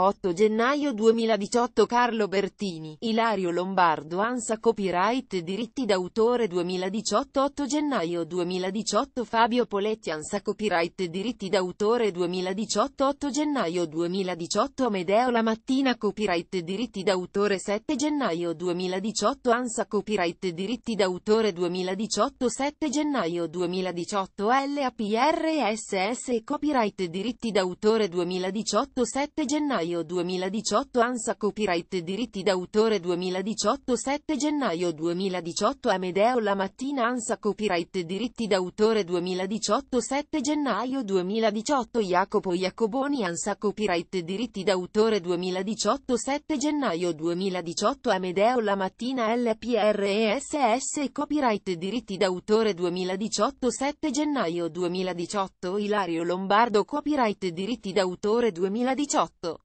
8 gennaio 2018 Carlo Bertini, Ilario Lombardo Ansa Copyright Diritti d'autore 2018 8 gennaio 2018 Fabio Poletti Ansa Copyright Diritti d'autore 2018 8 gennaio 2018 Amedeo La Mattina Copyright Diritti d'autore 7 gennaio 2018 Ansa Copyright Diritti d'autore 2018 7 gennaio 2018 LAPRSS Copyright Diritti d'autore 2018 7 gennaio gennaio 2018 ANSA Copyright Diritti d'autore 2018 7 gennaio 2018 Amedeo La mattina ANSA Copyright Diritti d'autore 2018 7 gennaio 2018 Jacopo Iacoboni ANSA Copyright Diritti d'autore 2018 7 gennaio 2018 Amedeo La mattina LPRESS Copyright Diritti d'autore 2018 7 gennaio 2018 Ilario Lombardo Copyright Diritti d'autore 2018